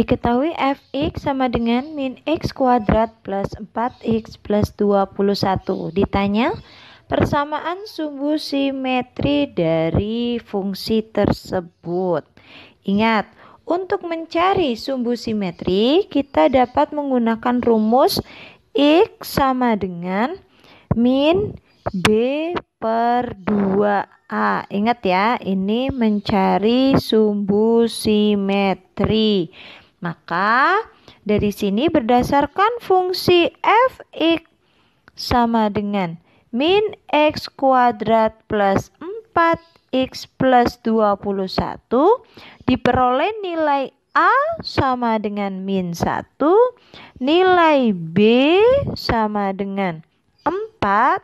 Diketahui fx sama dengan min x kuadrat plus 4x plus 21. Ditanya persamaan sumbu simetri dari fungsi tersebut. Ingat, untuk mencari sumbu simetri, kita dapat menggunakan rumus x sama dengan min b per 2A. Ingat ya, ini mencari sumbu simetri. Maka dari sini berdasarkan fungsi fx sama dengan min x kuadrat plus 4x plus 21 diperoleh nilai A sama dengan min 1, nilai B sama dengan 4,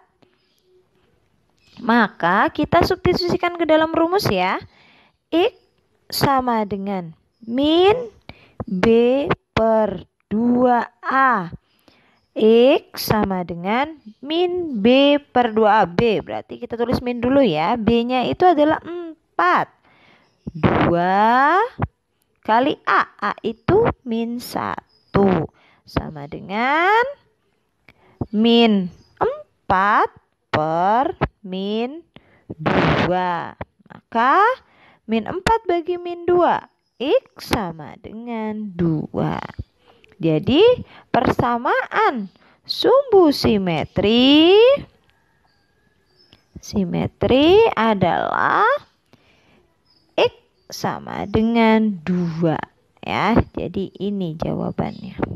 maka kita substitusikan ke dalam rumus ya. X sama dengan min B per 2A. X sama dengan min B per 2AB. Berarti kita tulis min dulu ya. B-nya itu adalah 4. 2 kali A. A itu min 1. Sama dengan min 4 per min 2. Maka min 4 bagi min 2 X sama dengan 2. Jadi persamaan sumbu simetri simetri adalah X sama dengan 2 ya. Jadi ini jawabannya.